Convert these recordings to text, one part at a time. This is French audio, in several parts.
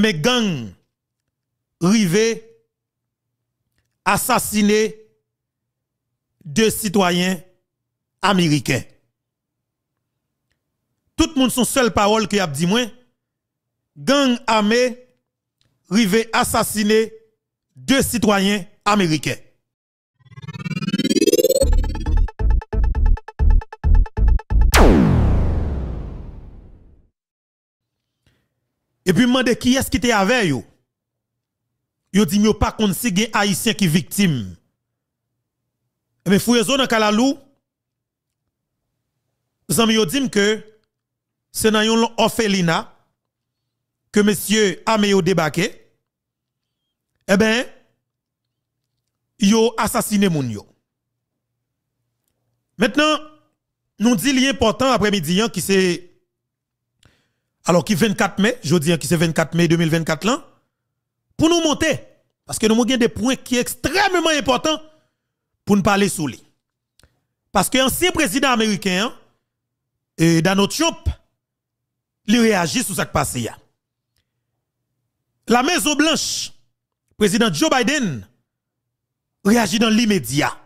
Mais eh ben, gang, gangs rivés assassiner deux citoyens américains. Tout le monde son seule parole qui a dit moi gang armé rivé assassiner deux citoyens américains. Et puis demandé qui est-ce qui était avec eux. Yo dit yo pas qu'on si gen haïtien qui victime. Et eh mais fouyezo dans Kalalou zami yo dit que c'est dans yon que monsieur Améo débarqué. Eh ben yo assassiné moun yo. Maintenant, nous disons l'important après-midi hein, qui c'est alors qui 24 mai, je dis hein, qui c'est 24 mai 2024 là, pour nous monter. Parce que nous avons des points qui sont extrêmement importants pour nous parler sous lui. Parce que l'ancien président américain, hein, et Donald Trump, lui réagit sur ce qui passé. La Maison Blanche, président Joe Biden, réagit dans l'immédiat.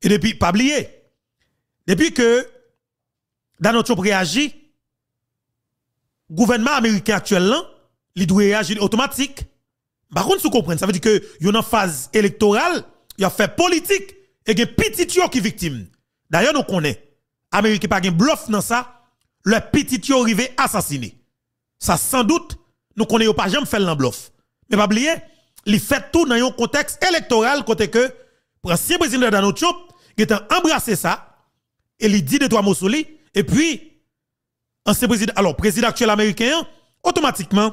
Et depuis, pas oublier, depuis que Donald Trump réagit, gouvernement américain actuel il doit réagir automatique. Par contre, vous comprenez, ça veut dire que y a une phase électorale, il y a fait politique et il petit a petit qui victime. D'ailleurs, nous connaissons. Amérique pas un bluff dans ça. Le petit yo arrivé assassiné. Ça sans doute nous connaissons pas jamais fait l'en bluff. Mais pas oublier, il fait tout dans un contexte électoral côté que ancien président Donald Trump il a embrassé ça et il dit de toi Mosoli, et puis ancien président, alors président actuel américain, automatiquement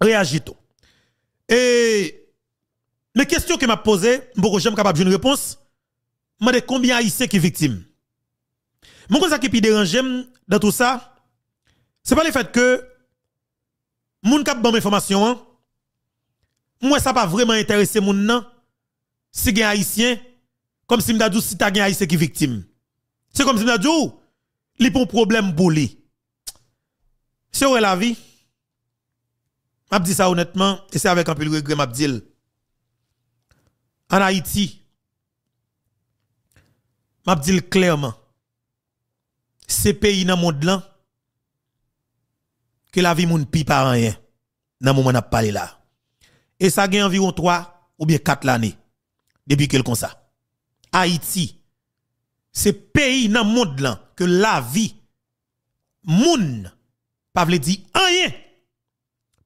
réagit tout. Et les questions que m'a posé, beaucoup j'aime capable une réponse, m'a de combien haïtiens qui victimes. Mon ça qui dérange dans tout ça, c'est pas le fait que moun kap ban information hein. moi ça pas vraiment intéressé moun nan si gen haïtien comme si m'a dit si ta gen haïtien qui victime. C'est comme si m'a dit, oh, li un problème pour lui c'est la vie. je dit ça honnêtement et c'est avec un peu de regret m'a dit. En Haïti, m'a dit clairement. c'est pays dans le monde que la vie moun pi par rien dans moment n'a parlé là. Et ça gagne environ 3 ou bien 4 l'année depuis que comme ça. Haïti, c'est pays dans le monde que la vie moun pas dit dit rien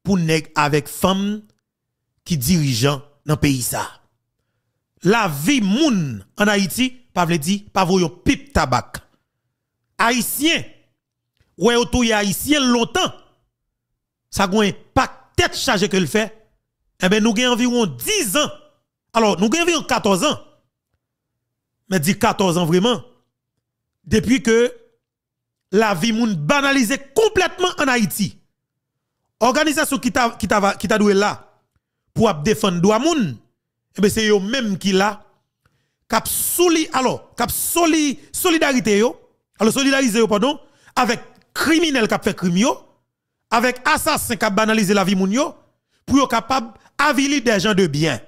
pour nèg avec femme qui dirigeant dans pays ça. La vie moun en Haïti, pas vle dit pas voyon pipe tabac. Haïtien, ouais yon haïtien longtemps. Ça gwen pas tête chargée que le fait. Eh ben nous avons environ 10 ans. Alors nous avons environ 14 ans. Mais dit 14 ans vraiment depuis que la vie moun banalisée complètement en Haïti. Organisation qui t'a qui doué là pour défendre doua moun, eh ben c'est eux même qui l'a. kap souli alors cap soli solidarité yo, alors solidarité yo pardon avec criminel qui fait crime avec assassin qui banalise la vie moun yo pour yo capable avili des gens de bien.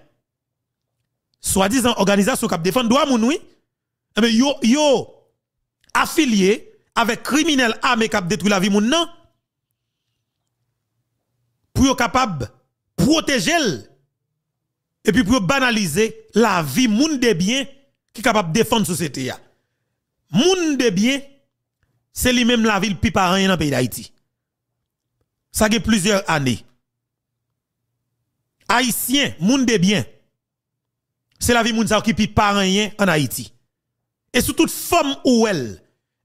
Soi-disant organisation qui défend doua moun oui, Eh ben yo yo affilié avec criminels armés qui détruit la vie moun nan pour capable protéger et puis pour banaliser la vie moun de bien qui est capable de défendre société ya. Moun de bien c'est lui-même la ville pa rien dans le pays d'Haïti. Ça fait plusieurs années. Haïtien, moun de bien. C'est la vie moun sa qui pi rien en Haïti. Et sous toute forme ou elle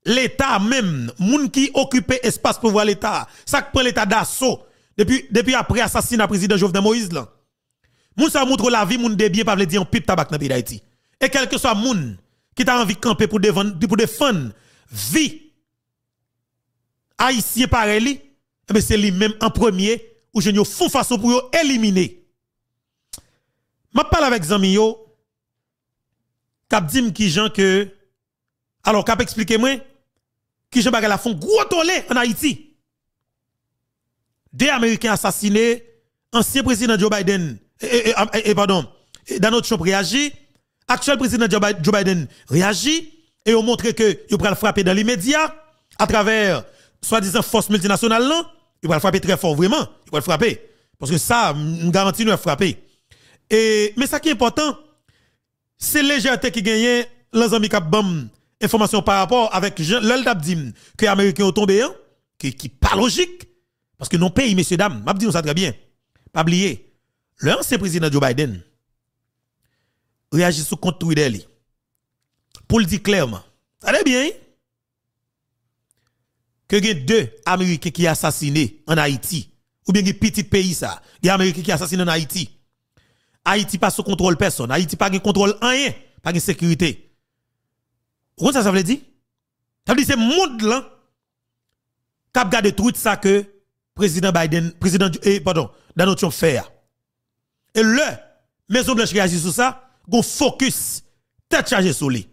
l'État même, moun qui occupait espace voir l'État, ça prend l'État d'assaut depuis, depuis après assassinat président Jovenel Moïse là. Moun sa montre la vie moun pa vle dire un pipe tabac dans pays d'Haïti. Et quel que soit moun qui t'a envie de camper pour défendre pour vie haïtien pareil, mais eh ben, c'est lui même en premier ou je n'ai fou façon pour éliminer. M'a parle avec Zami yo, kap dim ki jan que alors kap expliquez moi qui à la font gros tollé en Haïti. Deux Américains assassinés, ancien président Joe Biden, et, et, et, pardon, eh, Donald réagit, actuel président Joe Biden réagit, et ont montré que il va le frapper dans l'immédiat, à travers, soi-disant, force multinationale, non il va le frapper très fort, vraiment, il va le frapper. Parce que ça, nous garantit nous frapper. Et, mais ça qui est important, c'est légèreté qui gagne, les amis qui information par rapport avec l'Eldabdim que l'Amérique Américains ont tombé, hein, qui n'est pas logique. Parce que non pays, messieurs, dames, je dis ça très bien. Pas oublier, l'ancien président Joe Biden réagit sous compte Twitter. Pour le dire clairement, ça allez bien. Hein? Que y deux Américains qui assassinés en Haïti. Ou bien y petits petit pays ça. Américains qui assassinés en Haïti. Haïti pas sous contrôle personne. Haïti pas de contrôle rien. Pas de sécurité. Vous ça, ça veut dire? Ça veut dire c'est monde là qui a gardé tout ça que président Biden, président, eh, pardon, Donald Trump fait. Ah. Et là, Maison Blanche réagit sur ça, gon focus, tête chargée sur lui.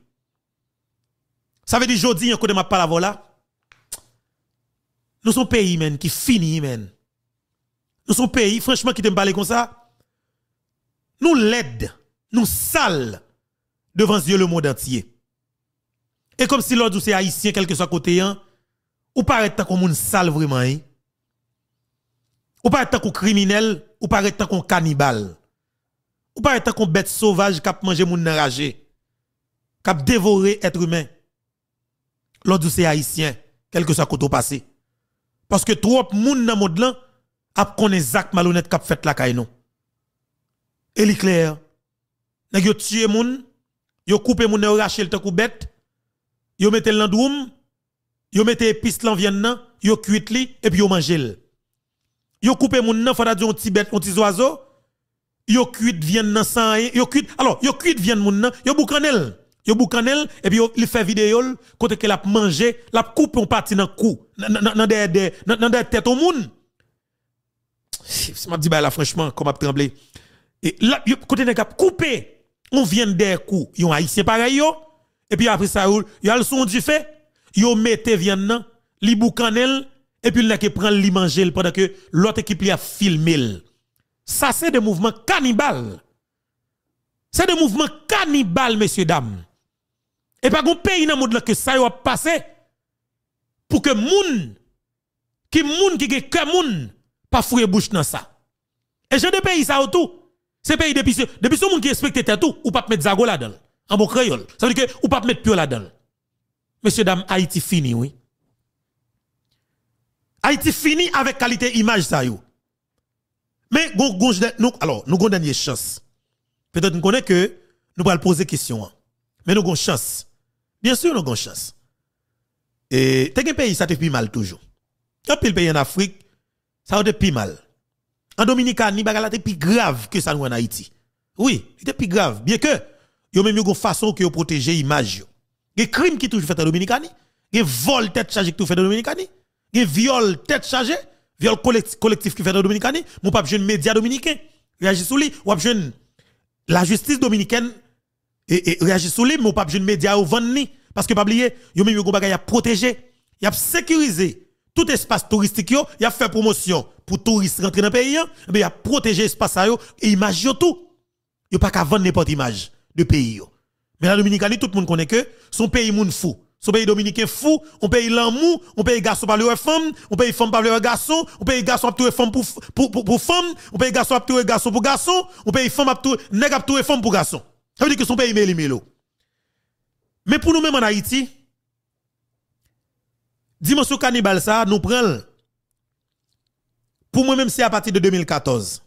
Ça veut dire, aujourd'hui, un coup de ma parole là, nous sommes pays, men, qui finit, men. Nous sommes pays, franchement, qui te parler comme ça, nous l'aide, nous sale devant Dieu le monde entier. Et comme si l'autre c'est haïtien, quel que soit côté, hein, ou paraît tant comme un sale vraiment, hein. Ou paraît tant un criminel, ou paraît tant un cannibale. Ou paraît tant comme bête sauvage qui a mangé moun enragé, qui a dévoré être humain. L'autre c'est haïtien, quel que soit côté passé. Parce que trop moun dans monde là, a connaît Zach malhonnête qui a fait la caille Et l'éclair, n'a yo tué moun, yo coupé moun yo raché le tant bête yo mettez doum, yo mettez l'an l'en nan, yo cuit li et puis yo l. Yo coupé moun nan fada di un petit bête, un petit oiseau, yo cuit nan sans yo cuit alors yo cuit viande moun nan, yo boucanel. Yo boucanel et puis il fait vidéo kote ke a mangé, la coupe en partie dans cou, dans des dans des têtes au moun. Si m'a dit ba la franchement comme a tremblé. Et là côté coupé, on vient des coups, yon haïtien pareil yo et puis après ça, il y a le son du fait, il mette viande li boucanel, et puis il n'a que li manger pendant que l'autre équipe li a filmé. Ça, c'est des mouvements cannibales. C'est des mouvements cannibales, messieurs, dames. Et pas qu'on pays dans le monde que ça y a passé pour que moun, qui moun, qui que moun, pas la bouche dans ça. Et j'ai des pays ça autour. C'est pays depuis, depuis ce monde qui respecte tout, ou pas mettre zago là-dedans. En bon créole. Ça veut dire que ou pas mettre plus là-dedans. Monsieur, dame, Haïti fini, oui. Haïti fini avec qualité image, ça yo. Mais nous, alors, nous avons une dernière chance. Peut-être nous connaissons que nous allons poser question. Hein. Mais nous avons une chance. Bien sûr, nous avons une chance. Et t'es un pays, ça te plus mal toujours. Quand le pays en Afrique, ça te plus mal. En Dominicani, ni bagala te plus grave que ça nous en Haïti. Oui, il plus grave. Bien que, yo même une façon que yo protéger image yo. Des crimes qui toujours fait en Dominicanie, des vols tête chargée qui tout fait en Dominicanie, des viols tête chargée, viol collectif qui fait en Dominicanie, mon pas jeune média dominicain réagit sous lui, ou jeune la justice dominicaine et, et réagit sous lui, mon pas jeune média ou ni parce que pas oublier, yo même yo bagay a protéger, y a sécurisé tout espace touristique yo, y a fait promotion pour touristes rentrer dans le pays, mais eh y a protéger espace yo et image yo tout. a pas qu'à vendre n'importe image de pays. Mais la Dominicanie, tout le monde connaît que son pays moun fou. Son pays dominicain fou, on paye l'amour, on paye garçon par leur femme, on paye femme par leur garçon, on paye garçon par femme pour, pour, pour, pour femme, on paye garçon par garçon pour garçons, on paye femme par femme pour garçons. Ça veut dire que son pays est Mais pour nous-mêmes en Haïti, dimension cannibale ça, nous prenons. Pour moi-même, c'est à partir de 2014.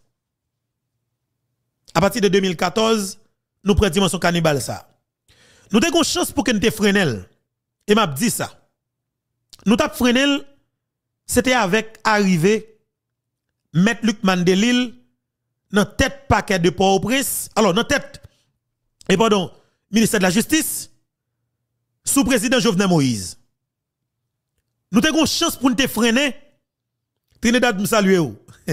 À partir de 2014, nous prenons dimension cannibale ça. Nous avons une chance pour que nous te freinel. Et m'a dit ça. Nous avons freinel, c'était avec arrivé mettre Luc Mandelil dans tête paquet de port au alors dans tête, et pardon, ministère de la Justice, sous président Jovenel Moïse. Nous avons une chance pour nous te freiner. Trinidad, nous saluons.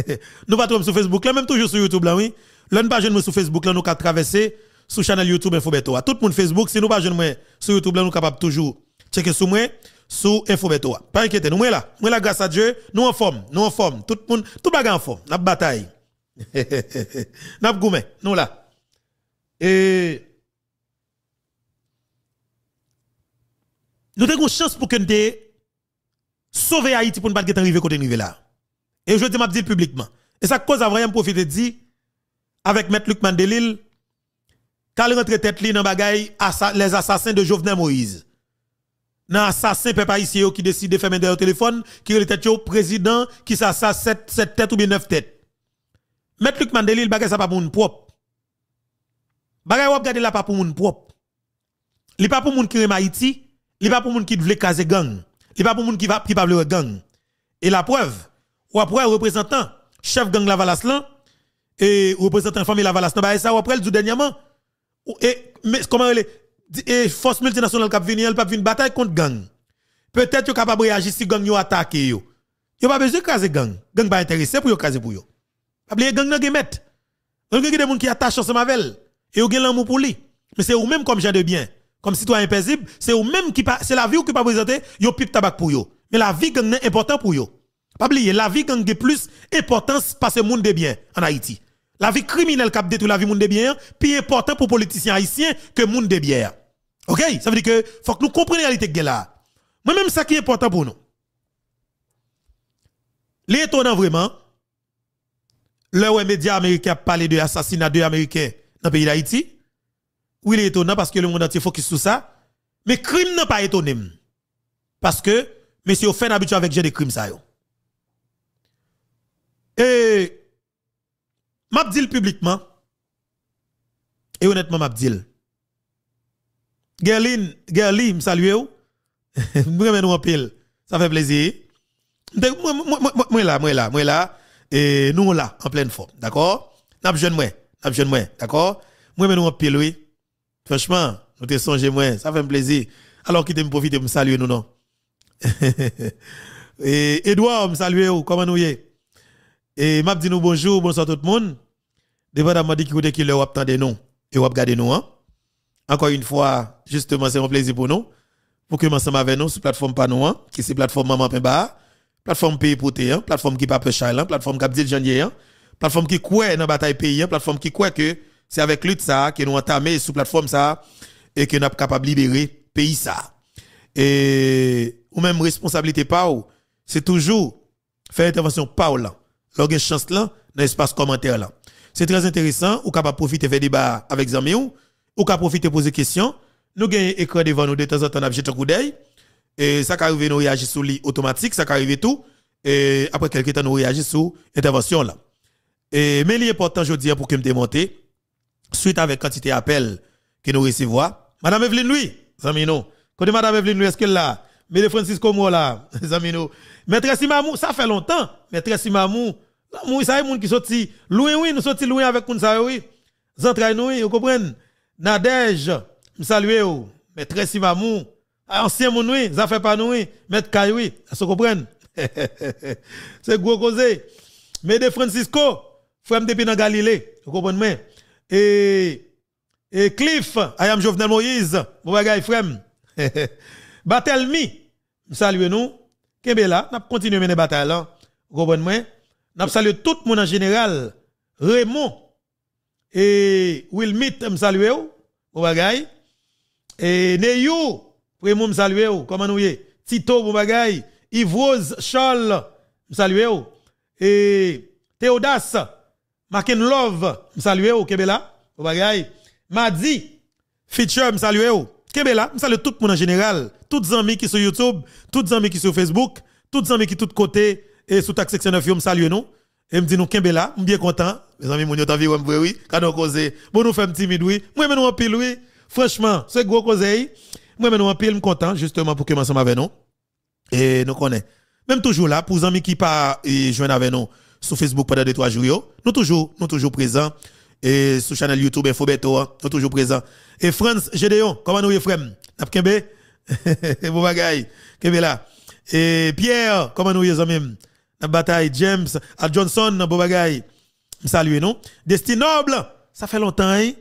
nous pas sur Facebook, là, même toujours sur YouTube, là, oui. L'un pas jeune sur Facebook, là, nous avons traversé sur chaîne YouTube Infobeto. Tout le monde Facebook, si nous pas jeune moi sur YouTube, nous capable toujours checker sur moi sur Infobeto. Pas inquiétez, nous là, nous là grâce à Dieu, nous en forme, nous en forme, tout le monde, tout le bagarre en forme, n'a bataille. n'a goumé, nous là. Et nous avons une chance pour que nous sauver Haïti pour ne pas être côté niveau là. Et je dis, je dire publiquement. Et ça cause à vraiment profiter de dire, avec M. Luc Mandelil, T'as rentre tête li dans les assassins de Jovenel Moïse. Nan assassin peuple haïtien qui décide de faire main au téléphone, qui est tête au président qui s'assassine 7 têtes ou bien 9 têtes. Mettre Luc Mandeli, le bagay ça pas pour moun propre. Bagay ou gade la pas pour moun propre. Li pas pour moun qui rem Haïti, li pas pour moun qui veut caser gang, li pas pour moun qui va qui pa vle gang. Et la preuve, ou après représentant chef gang la Valaslan et représentant famille la Valaslan ba ça après le dernièrement et, comment elle est, force multinationale qui vient, elle peut venir bataille contre gang. Peut-être qu'ils capable de réagir si gang yon attaque yo. Yon pas besoin de craser gang. Gang pas intéressé pour yon kaze pour yon. Pas gang nan gemet. On gen des gens qui attachent ensemble avec elle. Et yon gen l'amour pour lui. Mais c'est ou même comme gens de bien. Comme citoyen paisible, c'est ou même qui pas, c'est la vie ou qui pas présenter, yon pipe tabac pour yon. Mais la vie gang est important pour yon. Pas oublier, la vie gang est plus importante parce que monde de bien en Haïti. La vie criminelle qui a détruit la vie monde de bien, plus important pour politiciens haïtiens que monde de bien. OK, ça veut dire que faut que nous comprenions la réalité là. Moi même ça qui est important pour nous. L'étonnant vraiment le médias américains a parlé de l'assassinat de américains dans le pays d'Haïti. Oui, il est parce que le monde entier focus sur ça. Mais crime n'est pas étonné. Parce que, monsieur, fait habitué avec des crimes, ça, Et, m'a publiquement. Et honnêtement, m'a dit. Gerlin, Gerli, ou? salue. Moi, nous en pile. Ça fait plaisir. Moi, là, moi, là, moi, là. Et nous, là, en pleine forme. D'accord? N'a jeune moi. N'a jeune moi. D'accord? Moi, nous en pile, oui. Franchement, nous te songez moi. Ça fait plaisir. Alors, quittez me profiter, me saluer, nous, non? et Edouard, me ou? comment nous y Et m'a dit nous bonjour, bonsoir tout le monde dépendamment de qui qui leur a des et vous regardez nous. Hein. Encore une fois, justement, c'est un plaisir pour nous. Pour que nous ensemble avec nous sur la plateforme Panou, hein? qui c'est plateforme Maman Pemba, plateforme Pays Poté, hein? plateforme qui peu la hein. plateforme qui dit, la hein. plateforme qui croit dans la bataille pays, plateforme qui croit que c'est avec lutte ça que nous entamé sur plateforme ça et que nous sommes capables de libérer pays ça. Et ou même responsabilité Pao, c'est toujours faire intervention pas là. une chance là dans l'espace commentaire là. C'est très intéressant. Ou capable profiter faire débat avec Zamiou, ou ou capable profiter poser des questions. Nous gagnons écran devant nous de temps en temps, j'ai un coup d'œil. Et ça qui arrive, nous réagissons sur l'automatique, automatique, ça arrive tout. Et après quelques temps, nous réagissons sur l'intervention là. Et, mais l'important, je dis, pour que me démonter, suite avec quantité d'appels que nous recevons, Madame Evelyne Louis, Zamino, quand Madame Evelyne Louis, est-ce qu'elle est là, Mme Francisco là, Zamino, Maîtresse Simamou, ça fait longtemps, Maîtresse Simamou, y y moun qui sorti loin oui, nous sorti loin avec moun oui. nous vous comprenez? me vous ou, maître Simamou, ah, ancien moun oui, pas maître Kay oui, comprenez C'est gros causé. Mais de Francisco, frère depuis dans Galilée, vous comprenez? Et et Cliff, I am Jovenel Moïse, vous bagay frère. Batelmi, salue nous. Kembe là, n'a à mener bataille Vous comprenez? N'a salué tout le monde en général. Raymond et Wilmit me salué bagay. Et Neyou, Raymond me vous comment nous y Tito au bagay, Charles salue. vous et Theodas, Maken Love je salué vous. Kebela bagay. Madi Feature me salué Kebela, me tout le monde en général, toutes amis qui sont YouTube, toutes amis qui sont Facebook, toutes amis qui sont tous côtés et sous taxe section 9, je salue nous. Et me dit nous Kembe là, bien content. Mes amis, mon yo t'as vu, oui, quand on bon nous fait timide, oui. Moi, en pile, oui. Franchement, c'est gros cause, moi, mais nous en content, justement, pour que ensemble avec nous. Et nous connaissons. Même toujours là, pour les amis qui pas joindre avec nous sur Facebook pendant 2-3 jours, nous toujours, nous toujours présents. Et sur chaîne YouTube, Infobeto, hein, nous toujours présents. Et France Gédéon, comment nous, frères? Napkembe? Bon bagaille. Kembe là. Et Pierre, comment nous, y amis? la bataille, James, Al Johnson, dans beau bagaille. Saluer, non? Destin ça fait longtemps, hein?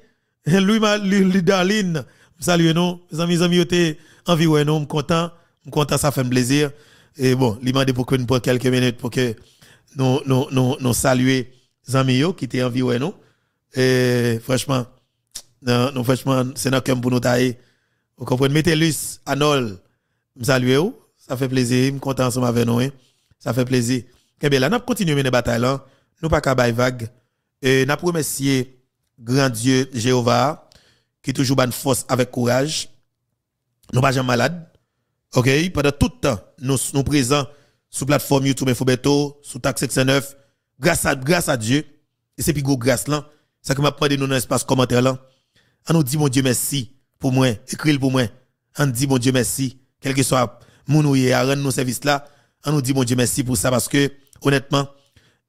Lui ma je saluer, nous. Mes amis, amis, en vie, non? content, content, ça fait plaisir. Et bon, m'a pour que nous quelques minutes pour que nous, nous, nous, saluer les amis qui étaient vie non? Et franchement, non, franchement, c'est un pour nous tailler. Vous comprenez? Mettez Luce, Anol, me saluer, ça fait plaisir, je suis content ensemble avec nous, hein. Ça fait plaisir. Eh bien, là, nous continuons mener bataille là. Nous pas qu'à vague. Et nous remercier grand Dieu Jéhovah qui toujours bonne force avec courage. Nous pas jamais malade. OK, pendant tout le temps, nous nous présents sur plateforme YouTube Infobeto, sur Tax 69. Grâce à grâce à Dieu. Et c'est plus grâce là. Ça que m'a demandé nous dans l'espace commentaire là. On nous dit mon Dieu merci pour moi, écris pour moi. On dit mon Dieu merci. Quel que soit mon rendre nos services là on nous dit, mon Dieu, merci pour ça, parce que, honnêtement,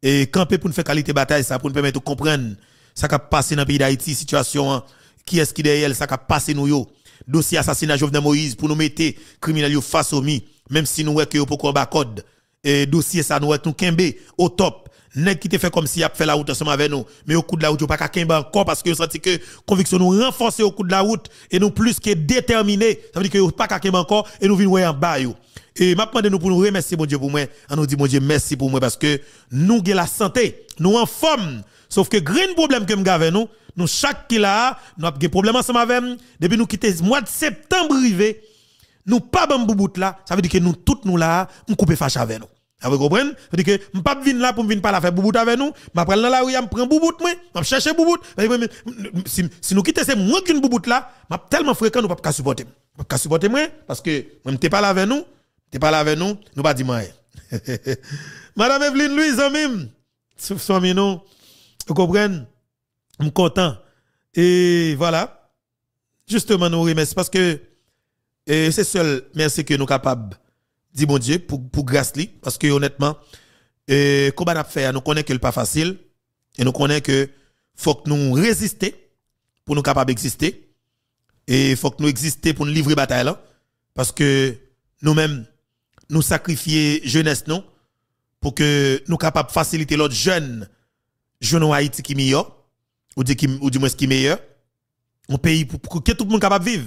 et camper pour nous faire qualité bataille, ça, pour nous permettre de comprendre ça qui a passé dans le pays d'Haïti, situation, hein. qui est-ce qui derrière, ça qui a passé nous, yo. Dossier assassinat Jovenel Moïse, pour nous mettre criminels face au mi, même si nous, que yo, pourquoi combat code, et dossier ça, nous, nous, kembe, au top, nèg qui te fait comme si a fait la route ensemble avec nous mais au coup de la route pas qu'à encore parce que vous senti que conviction nous renforcer au coup de la route et nous plus que déterminés ça veut dire que pas qu'à encore et nous venons en bas et m'a nous pour nous remercier mon Dieu pour moi on nous dit mon Dieu merci pour moi parce que nous avons la santé nous en forme sauf que grand problème que nous avons nous nous chaque qui là nous avons des problèmes ensemble avec depuis nous quitter mois de septembre arrivé nous pas bon bout là ça veut dire que nous toutes nous là nous couper fâche avec nous vous comprenez cest que je ne pas venir là pour venir parler faire boubout avec nous. Je prends là où je prends boubout, je cherche boubout. Si, si nous quittons, c'est moins qu'une boubout là, je tellement fréquent, nous ne pouvons pas supporter. Je ne pas supporter moi parce que je ne pas là avec nous, je ne pas là avec nous, nous ne pas dire rien. Madame Evelyne Louise, même, vous comprenez Je suis content. Et voilà. Justement, nous remercions parce que c'est seul merci que nous sommes capables dis bon Dieu, pour, pour grâce parce que honnêtement, euh, à faire nous connaît que le pas facile, et nous connaît que faut que nous résister pour nous capables d'exister, et faut que nous exister pour nous livrer bataille parce que nous-mêmes, nous sacrifier jeunesse non, pour que nous capables de faciliter l'autre jeune, jeune Haïti qui meilleur, ou, dit qui, ou du moins qui meilleur, un pays pour, que tout le monde capable de vivre.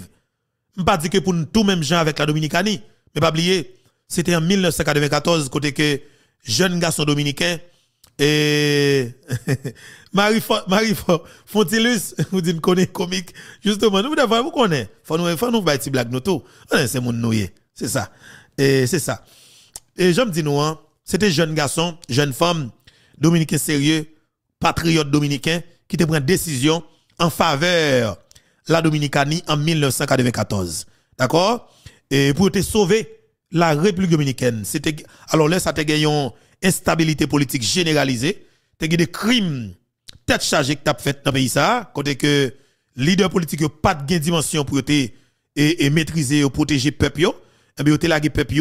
Je ne pas dire que pour nous, tout même gens avec la Dominicanie, mais pas oublier, c'était en 1994, côté que jeune garçon dominicain, et Marie, Marie Fontilus, vous dites est comique, justement, nous devons vous connaître. Faut nous faire nous petit blague nous tout. Ah, c'est mon noyé. C'est ça. Et c'est ça. Et je me dis nous, hein, c'était jeune garçon, jeune femme, dominicain sérieux, patriote dominicain, qui te prend décision en faveur la Dominicanie en 1994. D'accord? Et pour te sauver la République dominicaine, c'était alors là ça te une instabilité politique généralisée, tu des crimes tête chargée que tu fait dans le pays ça, côté que leader politique pas de dimension pour et, et maîtriser et protéger peuple yo, et eh bien peuple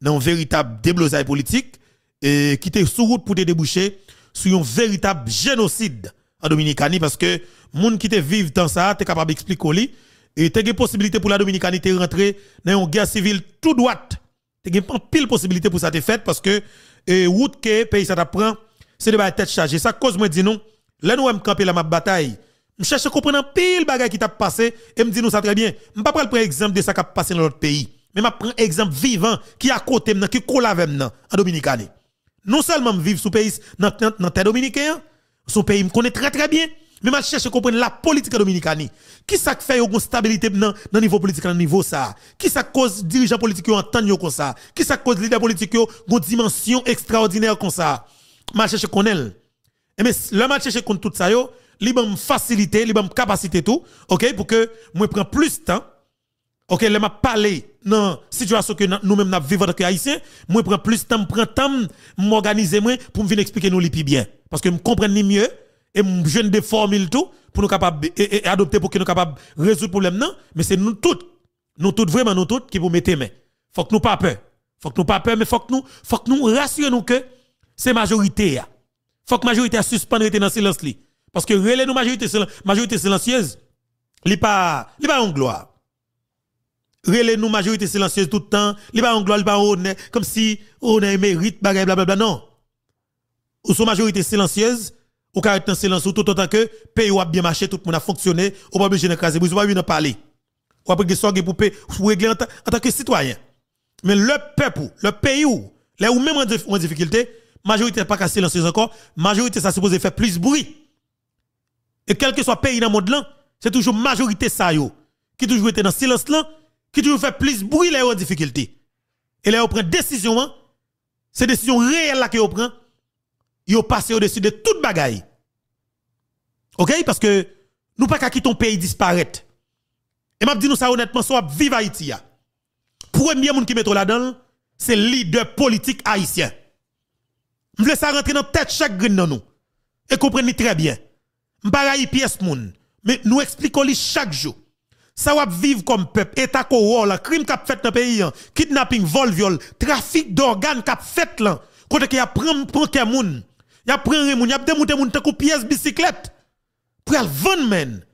dans un véritable déblosage politique et qui était sur route pour te déboucher sur un véritable génocide en Dominicanie parce que monde qui te vivent dans ça, tu capable d'expliquer et tu as une possibilité pour la de rentrer dans une guerre civile tout droite. Tu as une pile possibilité pour ça te fait parce que et route que pays ça t'apprend, c'est de la tête chargée. Ça cause moi dis non, là nous avons campé la ma bataille. Je cherche à comprendre pile bagaille qui t'a passé et me dis nous ça très bien. Je ne pas prendre exemple de ça qui a passé dans l'autre pays. Mais je prends exemple vivant qui est à côté, qui est avec moi en Dominicanie. Non seulement je vis sous pays, dans, dans, dans terre sous pays, je connais très très bien. Mais je cherche à comprendre la politique dominicaine. Qui ça fait une stabilité dans le niveau politique, dans niveau ça? Qui ça cause dirigeants politiques en temps comme ça? Qui ça cause leaders politiques une dimension extraordinaire comme ça? Je cherche à connaître. Et mais eh le je cherche à connaître tout ça yo, li faciliter, facilité, li capacité tout, OK, pour que moi prenne plus de temps. OK, le m'a parler dans situation que nous-mêmes nous vivons en tant que haïtiens, moi prends plus de temps, prends temps m'organiser moi pour me venir expliquer nous les plus bien parce que me comprendre mieux et je ne formules tout pour nous capables et, adopter pour que nous capables résoudre le problème non mais c'est nous toutes nous toutes vraiment nous toutes qui vous mettez main faut que nous pas peur faut que nous pas peur mais faut que nous faut que nous rassurions nous que c'est majorité ya. faut que majorité a suspendre dans silence parce que relais nous majorité majorité silencieuse li pas pas en gloire relais nous majorité silencieuse tout le temps li pas en gloire pas honneur comme si on a mérite bagay blablabla non ou sont majorité silencieuse ou carré en silence tout autant que pays a bien marché, tout le monde a fonctionné, ou pas obligé de on vous pas en parler. Ou après que pour régler en tant que citoyen. Mais le peuple, le pays où, là où même en difficulté, majorité pas qu'à silencer encore, majorité ça suppose faire plus bruit. Et quel que soit pays dans le monde là, c'est toujours majorité ça yo, qui toujours était dans silence là, qui toujours fait plus bruit là en difficulté. Et là on prend décision, hein, c'est décision réelle là qu'on prend yo passé au-dessus de tout bagaille. OK parce que nous pas qu'à quitter ton pays disparaître. Et m'a dit nous ça honnêtement soit vive Haïti ya. Premier monde qui met là-dedans, c'est leader politique haïtien. M'vle ça rentrer dans tête chaque grain dans nous. Et comprenez très bien. M'paraï pièce moun, mais nous expliquons li chaque jour. Ça va vivre comme peuple, état la crime qu'a fait dans pays, hein. kidnapping, vol, viol, trafic d'organes qu'a fait là. qu'il y a prend prend moun y a pris moun, y a démonté moun tant pièce bicyclette pour al vendre men.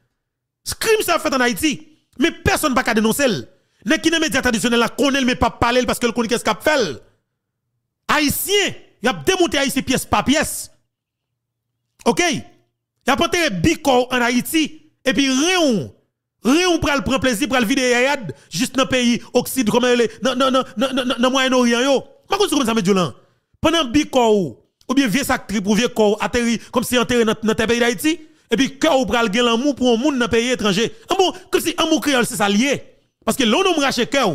Crime ça fait en Haïti, mais personne ne ka dénoncer. pas qui médias traditionnels la connaît mais pas parce que le connaît qu'est-ce qu'elle fait. Haïtien, y a démonté Haïti pièce par pièce. OK Y a porté bico en Haïti et puis réon pour pral prendre plaisir aller vider yayad juste dans pays occident comme dans non non Moyen-Orient yo. comment ça me dit là. Pendant bico ou bien vieux sac pour vieux corps atterri comme si enterré dans notre pays d'Haïti et puis cœur ou pral l'amour pour un monde dans pays étranger ah bon comme si un amour créole c'est ça lié parce que l'on nomme rache cœur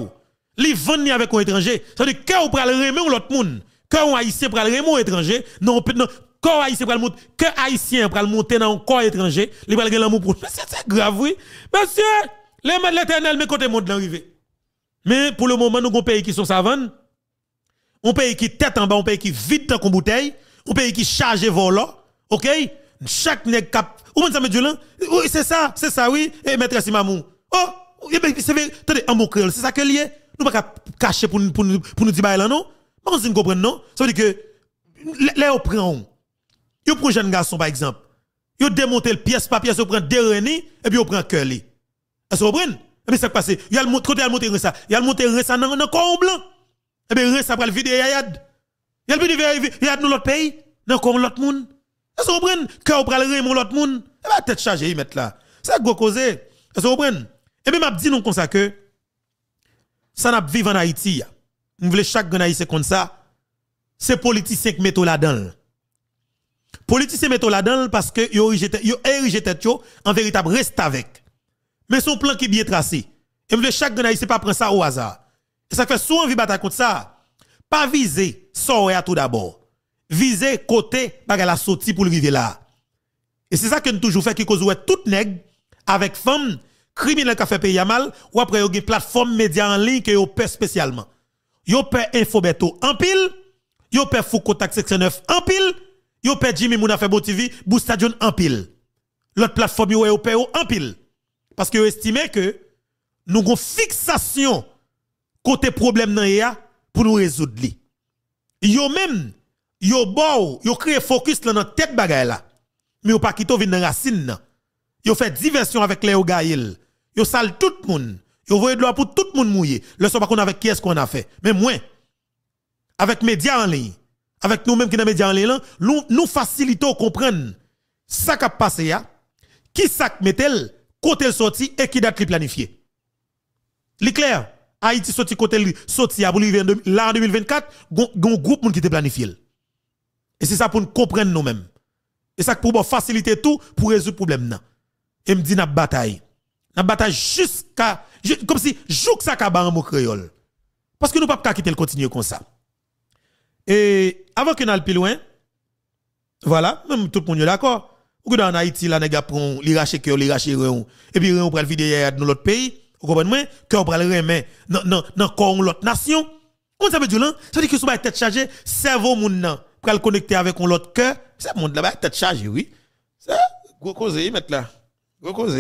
li vendre avec un étranger ça veut dire cœur ou pral remet l'autre monde cœur on haïtien pral l'amour étranger non non corps haïtien pral monter cœur haïtien pral monter dans un corps étranger li pral gen l'amour pour Mais c'est grave oui monsieur les mains de l'éternel mais côté monde l'arrivée mais pour le moment nous gon pays qui sont savants on pays qui tête en bas, on paye qui vide dans qu'on bouteille, on pays qui charge volant, ok? Chaque n'est cap, ou ben ça me dit Oui, c'est ça, c'est ça, oui, et maîtresse Mamou. Oh, c'est bien. attendez, en mot créole, c'est ça que est. Nous pas cacher pour, pour, pour nous dire là, non? Pas si nous comprenons, non? Ça veut dire que, là, on prend, on prend un jeune garçon, par exemple, on démonte le pièce par pièce, on prend des renis, et puis on prend un Est-ce que vous comprenez? Mais ça passe, il y a le monté, il y a le monté, il y a le monté, ça, blanc et eh bien reste après le vide yad. Yel bi vider yad nous l'autre pays, dans comme l'autre monde. Est-ce que vous comprenez cœur pral remon l'autre monde Et eh bien tête chargée y mettre là. C'est gros cause. Est-ce que vous comprenez Et eh bien m'a dit nous comme ça que ça n'a pas vivre en Haïti. On voulait chaque grand haïtien comme ça. C'est politicien qui tout là-dedans. Politicien mettent là-dedans parce que yo érigé tête en véritable reste avec. Mais son plan qui est bien tracé. Et voulait chaque grand haïtien pas prendre ça au hasard ça fait souvent vie bataille contre ça. Pas viser sortir tout d'abord. Viser côté qu'elle la sortie pour le vivre là. Et c'est ça que nous toujours fait qui cause ouais toute nèg avec femme criminel qui fait payer mal ou après une plateforme média en ligne que yo fait spécialement. Yo paie Infobeto en pile, yo foucault Fou Contact 69 en pile, yo Jimmy Mouna fait TV, Boostadion en pile. L'autre plateforme yo paie en pile parce que yo estimé que nous avons fixation côté problème dans ya pour nous résoudre li. Yo même yo bon, yo créé focus là dans tête bagaille là. Mais yo pas quito vinn dans racine nan. Yo fait diversion avec les Gaïl. Yo sale tout le monde. Yo voyez de pour tout le monde mouillé. Le pas qu'on avec qui est-ce qu'on a fait. Mais moi avec médias en ligne, avec nous-mêmes qui dans médias en ligne nous facilitons comprendre ça qui a passé là, qui met mettel, côté sorti et qui date planifié. Li clair. Haïti sorti côté sorti à pour là en 2024, gon groupe qui était planifié. Et c'est ça pour nous comprendre nous-mêmes. Et ça pour faciliter tout pour résoudre le problème Et me dit n'a bataille. N'a bataille jusqu'à comme si jouk ça ka en créole. Parce que nous pas quitter le continuer comme ça. Et avant que nous plus loin, voilà, même tout le monde est d'accord. Ou que dans Haïti, là, les gars les rachés, les et puis on prend le vidéo dans l'autre pays. Vous comprenez moi Que vous prenez remet dans dans l'autre nation. Comment ça veut dire là, ça veut dire que sous la tête chargée, cerveau moun là pour le connecter avec un autre cœur, c'est monde là-bas tête chargée oui. C'est gros cause mettre là. Gros cause.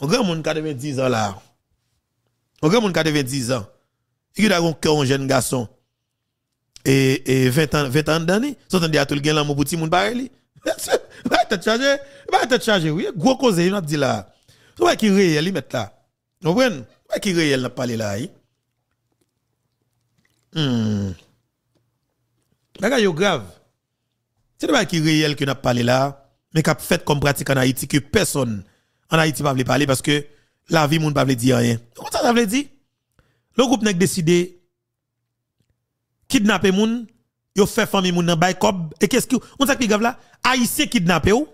On grand monde 90 ans là. On grand monde 90 ans. Il a un cœur un jeune garçon. Et, et 20 ans 20 ans d'année, sont à tout le monde là mon petit monde pareil. Bah tête chargée, bah tête chargée oui, gros cause il m'a dit là. C'est vrai qui réel il mettre là. Vous comprenez Pas qui réel n'a parlé là. Eh? Hmm. Bagay grave. C'est pas qui réel que n'a parlé là, mais qu'a fait comme pratique en Haïti que personne en Haïti pas veut parler parce que la vie moun pas veut dire rien. Comment ça ça veut dire Le groupe n'a décidé kidnapper moun, yo fait famille moun dans bay cob et qu'est-ce que on ça qui grave là Haïtien kidnapper ou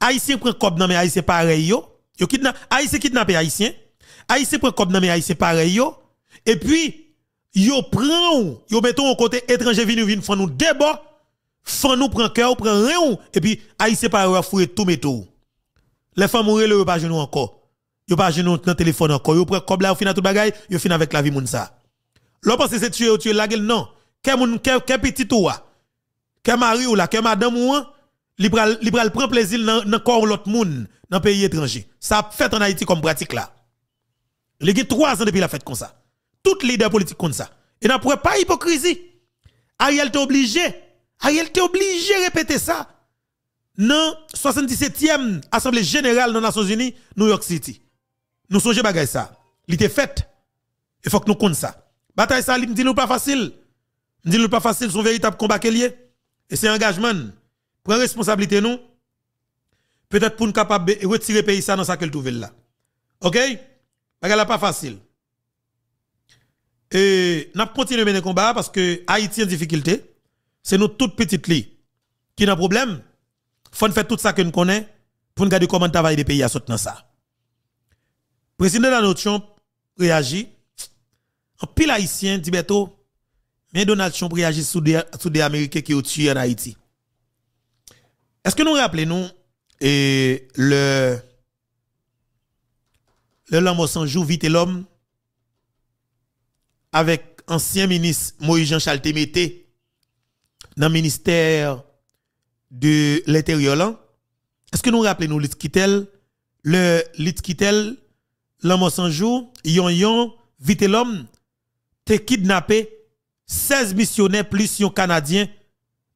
Haïtien prend cob non mais Haïtien pareil yo Yo kidna Haïtien kidnappé Haïtien. Haïtien prend comme nan mais Haïtien pareil yo. Et puis yo prend yo mettons au côté étranger vinn vinn font nous débat. Font nous prend cœur, prend rien et puis Haïtien pareil foué tout tout. Les femmes mourir le pas genou encore. Yo pas genou dans téléphone encore. Yo prend comme là au à tout bagay, yo fin avec la vie moun ça. L'on pense c'est tuer ou tuer la gueule non. Quel moun quel petit toi. Ah? Quel mari ou la quel madame ou a? Hein? li pral prend plaisir dans le corps l'autre monde dans pays étranger. Ça fait en Haïti comme pratique là. Il y a trois ans depuis la fête comme ça. Tout leader politique comme ça. Et n'a pas hypocrisie. Ariel t'est obligé. Ariel t'est obligé de répéter ça. Dans 77e Assemblée générale des Nations Unies, New York City. Nous songeons bagay ça. Il est fait. Il faut que nous compte ça. Bataille ça, il dit nous pas facile. Dit nous pas facile, son véritable combat qu'il y Et c'est un engagement. Prends responsabilité nous. Peut-être pour nous capable de retirer pays ça dans sa qu'elle trouve là. OK? Parce pas facile. Et nous continuons mener combat parce que Haïti en difficulté. C'est nous toute petite li qui n'a problème. Faut faire tout ça que nous connaissons pour nous garder comment travailler des pays à soutenir ça. Président Donald Trump réagit. En pile haïtien dit mais Donald Trump réagit sous des, sous des Américains qui ont tué en Haïti. Est-ce que nous rappelons et le le sans vite l'homme avec ancien ministre Moïse Jean Temeté dans le ministère de l'Intérieur Est-ce que nous rappelons nous Litskitel le Litskitel l'homme sans jour yon yon vite l'homme te kidnappé 16 missionnaires plus yon canadien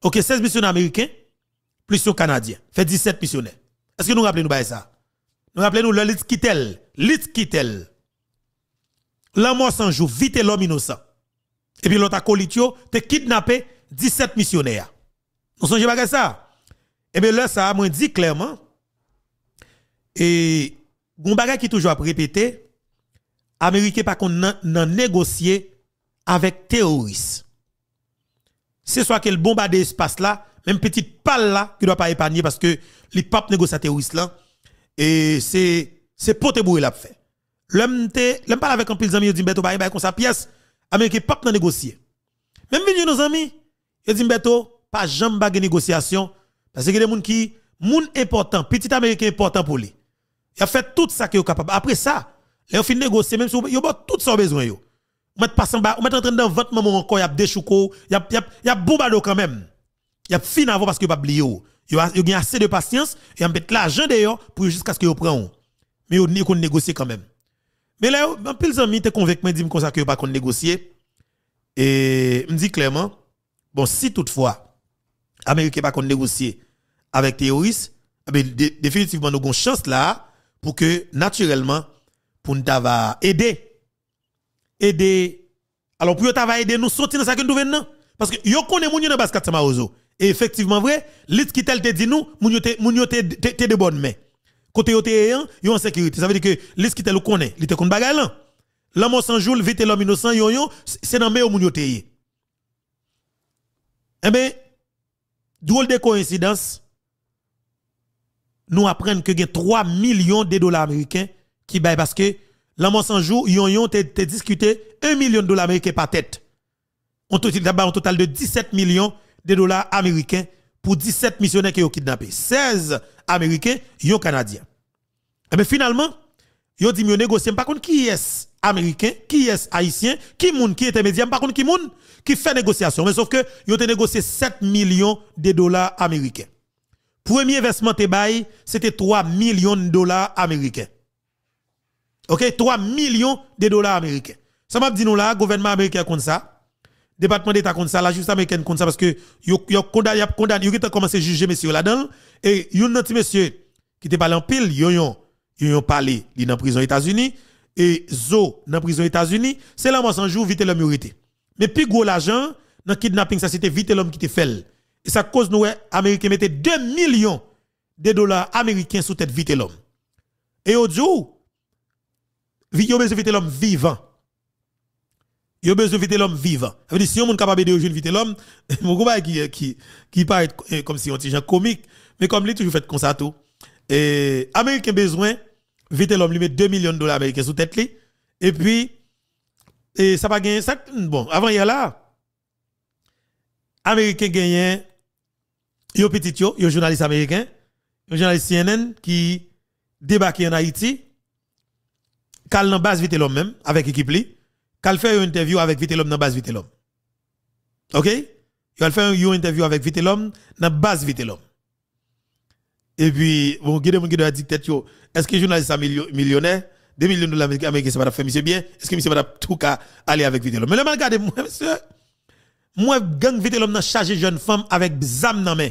OK 16 missionnaires américains plus Canadiens. Fait 17 missionnaires. Est-ce que nous rappelons nous ça? Nous rappelons nous le lit tel. Lit tel. L'amour sans jour, vite l'homme innocent. Et puis l'autre colitio, te kidnappé 17 missionnaires. Nous songez pas ça. Et eh bien là, ça a dit clairement. Et, bon bagage qui toujours répété, Américain pas qu'on n'en négocier avec terroristes. C'est soit qu'elle bombarde l'espace là, même petite palle là, qui doit pas épargner parce que les papes négocient terroriste là, et c'est, c'est pote bourré l'a fait. L'homme l'homme parle avec un pile d'amis, il dit, Beto, y comme ça, pièce, américain, pape n'a négocié. Même venu nos amis, il dit, Beto, pas pas bague négociation, parce que des gens qui, monde important, petit américain important pour lui. Il a fait tout ça qu'il est capable. Après ça, il a fini négocier, même si il a tout son besoin, yo. Ou mettre pas en bas, en train de votre maman encore, il y a des choucos, il y a, y a, y a bombado quand même. Il y a fin avant parce que pas Il y a assez de patience, y a mettre l'argent d'ailleurs pour jusqu'à ce que vous prend. Mais yo qu'on négocie quand même. Mais là, en pile zami te convainc me dit comme ça que pas qu'on négocier. Et me dit clairement, bon si toutefois Américain pas qu'on négocier avec terroristes, eh ben définitivement nous avons chance là pour que naturellement pour nous aider aider alors pour nous aider nous sortir dans ça que nous venons parce que yo connaît moun dans basket de et effectivement vrai, lit qui tel te dit nous, moun yo te, moun te, de bonne main. Côté yo te yon, en sécurité. Ça veut dire que lit qui tel connaît, li te kon bagay lan. L'homme sans jour, vite l'homme innocent c'est dans mes moun yo te Eh ben, drôle de coïncidence, nous apprenons que a 3 millions de dollars américains qui baillent parce que l'amour sans jour, yon yon te, te discuté 1 million de dollars américains par tête. On a un total de 17 millions de dollars américains pour 17 missionnaires qui ont kidnappé. 16 américains, ont canadien. Et eh bien finalement, ont dit ont négocié. par contre qui est américain, qui est haïtien, qui moun qui intermédiaire, par contre qui moun qui fait négociation. Mais sauf que yo te négocié 7 millions de dollars américains. Premier versement te bail, c'était 3 millions de dollars américains. OK, 3 millions de dollars américains. Ça m'a dit nous là, gouvernement américain comme ça département d'État contre ça, la justice américaine contre ça, parce que yo, yo condamné, a condamné, a commencé à juger monsieur là-dedans, et un autre monsieur qui était parlé en pile, yo yon, a yon parlé, li dans prison États-Unis, et zo dans prison États-Unis, c'est là, moi, sans jour, vite l'homme été. Mais plus gros l'argent, dans kidnapping, ça c'était vite l'homme qui était fait. Et ça cause nous, Américains mettaient 2 millions de dollars américains sous tête vite l'homme. Et aujourd'hui jour, vite l'homme vivant il a besoin de vite l'homme vivant. si on est capable de rejoindre vite l'homme, mon combat qui, qui, qui paraît eh, comme si on était comique, mais comme lui, toujours fait comme ça tout. Et, Américain besoin, vite l'homme lui met 2 millions de dollars américains sous tête Et puis, et ça va gagner ça. Bon, avant il a là, Américain gagnent yo petit yo, yo journaliste américain, un journaliste CNN qui débarque en Haïti, calme en base vite l'homme même, avec équipe qu'elle fait une interview avec Vitelhomme dans base Vitelhomme. OK Elle fait une interview avec Vitelhomme dans base Vitelhomme. Et puis, bon, guide mon doit dire est-ce que journaliste millionnaire, 2 millions de dollars américains, c'est faire, faire monsieur bien, est-ce que monsieur va tout cas aller avec Vitelhomme? Mais le regardez, moi, monsieur, moi, gang Vitelhomme dans une jeune femme avec Zam dans main.